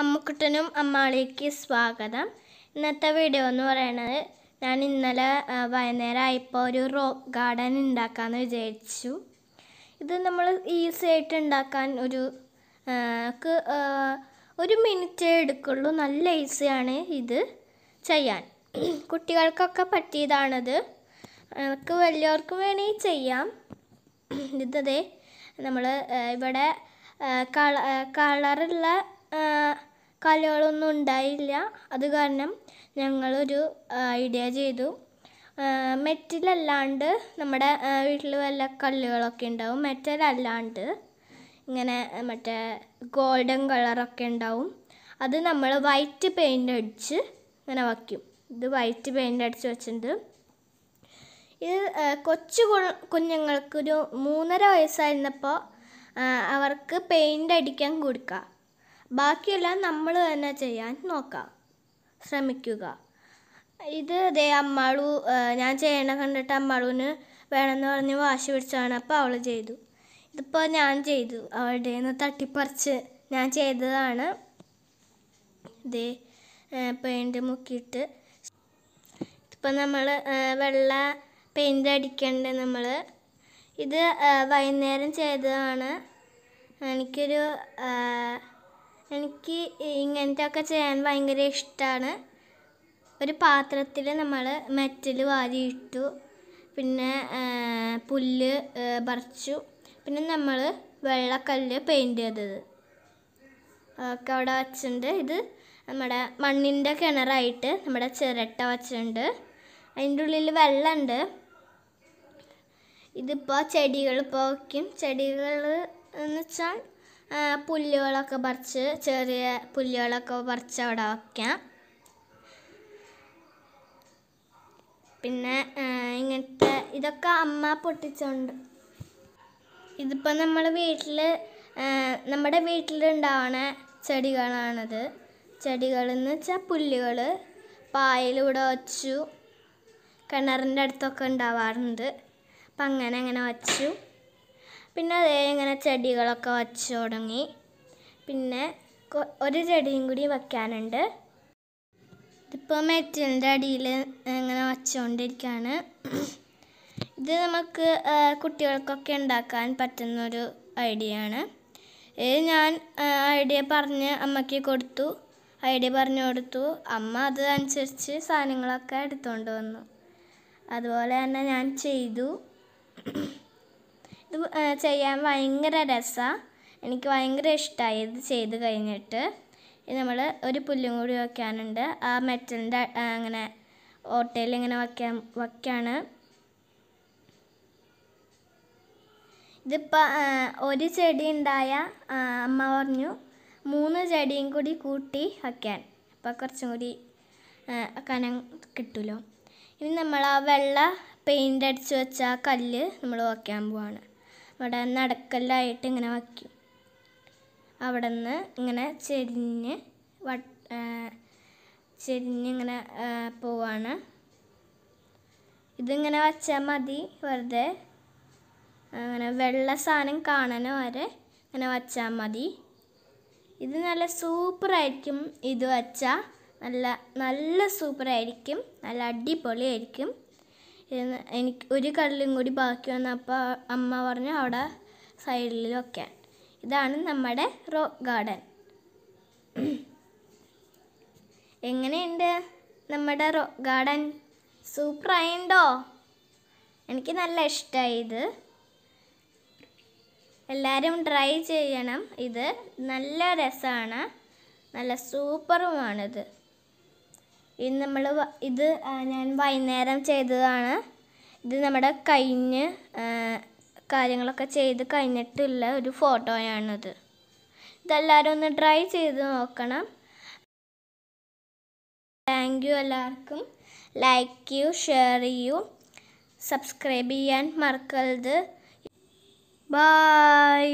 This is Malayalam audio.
അമ്മുക്കുട്ടനും അമ്മാളിക്ക് സ്വാഗതം ഇന്നത്തെ വീഡിയോ എന്ന് പറയുന്നത് ഞാൻ ഇന്നലെ വൈകുന്നേരം ആയപ്പോൾ ഒരു റോക്ക് ഗാർഡൻ ഉണ്ടാക്കാമെന്ന് വിചാരിച്ചു ഇത് നമ്മൾ ഈസി ആയിട്ട് ഉണ്ടാക്കാൻ ഒരു ഒരു മിനിറ്റേ എടുക്കുള്ളൂ നല്ല ഈസിയാണ് ഇത് ചെയ്യാൻ കുട്ടികൾക്കൊക്കെ പറ്റിയതാണത് നമുക്ക് വലിയവർക്കും വേണമെങ്കിൽ ചെയ്യാം ഇതേ നമ്മൾ ഇവിടെ കള കളറുള്ള കലകളൊന്നും ഉണ്ടായില്ല അത് കാരണം ഞങ്ങളൊരു ഐഡിയ ചെയ്തു മെറ്റിലല്ലാണ്ട് നമ്മുടെ വീട്ടിൽ വല്ല കല്ലുകളൊക്കെ ഉണ്ടാവും മെറ്റലല്ലാണ്ട് ഇങ്ങനെ മറ്റേ ഗോൾഡൻ കളറൊക്കെ ഉണ്ടാവും അത് നമ്മൾ വൈറ്റ് പെയിൻ്റ് അടിച്ച് ഇങ്ങനെ വയ്ക്കും ഇത് വൈറ്റ് പെയിൻ്റ് അടിച്ച് വെച്ചിട്ടുണ്ട് ഇത് കൊച്ചു കുഞ്ഞുങ്ങൾക്കൊരു മൂന്നര വയസ്സായിരുന്നപ്പോൾ അവർക്ക് പെയിൻ്റ് അടിക്കാൻ കൊടുക്കുക ബാക്കിയെല്ലാം നമ്മൾ തന്നെ ചെയ്യാൻ നോക്കാം ശ്രമിക്കുക ഇത് ദേ അമ്മാളു ഞാൻ ചെയ്യണ കണ്ടിട്ട് അമ്മാളുവിന് വേണമെന്ന് പറഞ്ഞ് വാശി പിടിച്ചാണ് അപ്പോൾ അവൾ ചെയ്തു ഇതിപ്പോൾ ഞാൻ ചെയ്തു അവളുടെ നിന്ന് തട്ടിപ്പറിച്ച് ഞാൻ ചെയ്തതാണ് ഇതേ പെയിൻറ്റ് മുക്കിയിട്ട് ഇപ്പം നമ്മൾ വെള്ള പെയിൻറ്റ് അടിക്കേണ്ടത് നമ്മൾ ഇത് വൈകുന്നേരം ചെയ്തതാണ് എനിക്കൊരു എനിക്ക് ഒക്കെ ചെയ്യാൻ ഭയങ്കര ഇഷ്ടമാണ് ഒരു പാത്രത്തിൽ നമ്മൾ മെറ്റൽ വാരിയിട്ടു പിന്നെ പുല്ല് പറിച്ചു പിന്നെ നമ്മൾ വെള്ളക്കല്ല് പെയിൻറ് ചെയ്തത് ഒക്കെ അവിടെ വച്ചിട്ടുണ്ട് ഇത് നമ്മുടെ മണ്ണിൻ്റെ കിണറായിട്ട് നമ്മുടെ ചിരട്ട വച്ചിട്ടുണ്ട് അതിൻ്റെ ഉള്ളിൽ വെള്ളമുണ്ട് ഇതിപ്പോൾ ചെടികൾ ഇപ്പോൾ വയ്ക്കും ചെടികൾ എന്ന് വെച്ചാൽ പുല്ലുകളൊക്കെ പറിച്ച് ചെറിയ പുല്ലുകളൊക്കെ പറിച്ച് അവിടെ വയ്ക്കാം പിന്നെ ഇങ്ങനത്തെ ഇതൊക്കെ അമ്മ പൊട്ടിച്ചുണ്ട് ഇതിപ്പോൾ നമ്മൾ വീട്ടിൽ നമ്മുടെ വീട്ടിലുണ്ടാവണ ചെടികളാണത് ചെടികളെന്ന് വെച്ചാൽ പുല്ലുകൾ പായലൂടെ വച്ചു കിണറിൻ്റെ അടുത്തൊക്കെ ഉണ്ടാവാറുണ്ട് അപ്പം അങ്ങനെ അങ്ങനെ വച്ചു പിന്നെ അതേ ഇങ്ങനെ ചെടികളൊക്കെ വച്ച് തുടങ്ങി പിന്നെ ഒരു ചെടിയും കൂടി വയ്ക്കാനുണ്ട് ഇതിപ്പോൾ മെറ്റലിൻ്റെ അടിയിൽ ഇങ്ങനെ വച്ചുകൊണ്ടിരിക്കുകയാണ് ഇത് നമുക്ക് കുട്ടികൾക്കൊക്കെ ഉണ്ടാക്കാൻ പറ്റുന്നൊരു ഐഡിയ ആണ് ഇത് ഞാൻ ഐഡിയ പറഞ്ഞ് അമ്മയ്ക്ക് കൊടുത്തു ഐഡിയ പറഞ്ഞു കൊടുത്തു അമ്മ അത് അനുസരിച്ച് സാധനങ്ങളൊക്കെ എടുത്തുകൊണ്ട് വന്നു അതുപോലെ തന്നെ ഞാൻ ചെയ്തു ചെയ്യാൻ ഭയങ്കര രസമാണ് എനിക്ക് ഭയങ്കര ഇഷ്ടമായി ഇത് ചെയ്ത് കഴിഞ്ഞിട്ട് നമ്മൾ ഒരു പുല്ലും കൂടി വയ്ക്കാനുണ്ട് ആ മെറ്റലിൻ്റെ അങ്ങനെ ഓട്ടയിൽ ഇങ്ങനെ വയ്ക്കാൻ വയ്ക്കാണ് ഇതിപ്പോൾ ഒരു ചെടി ഉണ്ടായ അമ്മ പറഞ്ഞു മൂന്ന് ചെടിയും കൂടി കൂട്ടി വയ്ക്കാൻ അപ്പോൾ കുറച്ചും കൂടി കനം കിട്ടുമല്ലോ ഇനി നമ്മൾ ആ വെള്ള പെയിൻ്റ് അടിച്ച് വെച്ച ആ കല്ല് നമ്മൾ വയ്ക്കാൻ പോവാണ് ഇവിടെ നടക്കലായിട്ട് ഇങ്ങനെ വയ്ക്കും അവിടെ നിന്ന് ഇങ്ങനെ ചെരിഞ്ഞ് വട്ട് ചെരിഞ്ഞിങ്ങനെ പോവാണ് ഇതിങ്ങനെ വച്ചാൽ മതി വെറുതെ അങ്ങനെ വെള്ള സാധനം കാണാനും വരെ ഇങ്ങനെ വച്ചാൽ മതി ഇത് നല്ല സൂപ്പറായിരിക്കും ഇത് വച്ചാൽ നല്ല നല്ല സൂപ്പറായിരിക്കും നല്ല അടിപൊളിയായിരിക്കും എനിക്ക് ഒരു കള്ളും കൂടി ബാക്കി വന്നു അപ്പോൾ അമ്മ പറഞ്ഞു അവിടെ സൈഡിൽ വയ്ക്കാൻ ഇതാണ് നമ്മുടെ റോ ഗാർഡൻ എങ്ങനെയുണ്ട് നമ്മുടെ റോ ഗാർഡൻ സൂപ്പറായിണ്ടോ എനിക്ക് നല്ല ഇഷ്ടമായി ഇത് എല്ലാവരും ട്രൈ ചെയ്യണം ഇത് നല്ല രസമാണ് നല്ല സൂപ്പറുമാണിത് ഇത് നമ്മൾ ഇത് ഞാൻ വൈകുന്നേരം ചെയ്തതാണ് ഇത് നമ്മുടെ കഴിഞ്ഞ് കാര്യങ്ങളൊക്കെ ചെയ്ത് കഴിഞ്ഞിട്ടുള്ള ഒരു ഫോട്ടോയാണിത് ഇതെല്ലാവരും ഒന്ന് ട്രൈ ചെയ്ത് നോക്കണം താങ്ക് യു എല്ലാവർക്കും ലൈക്ക് ചെയ്യൂ ഷെയർ ചെയ്യൂ സബ്സ്ക്രൈബ് ചെയ്യാൻ മറക്കരുത് ബായ്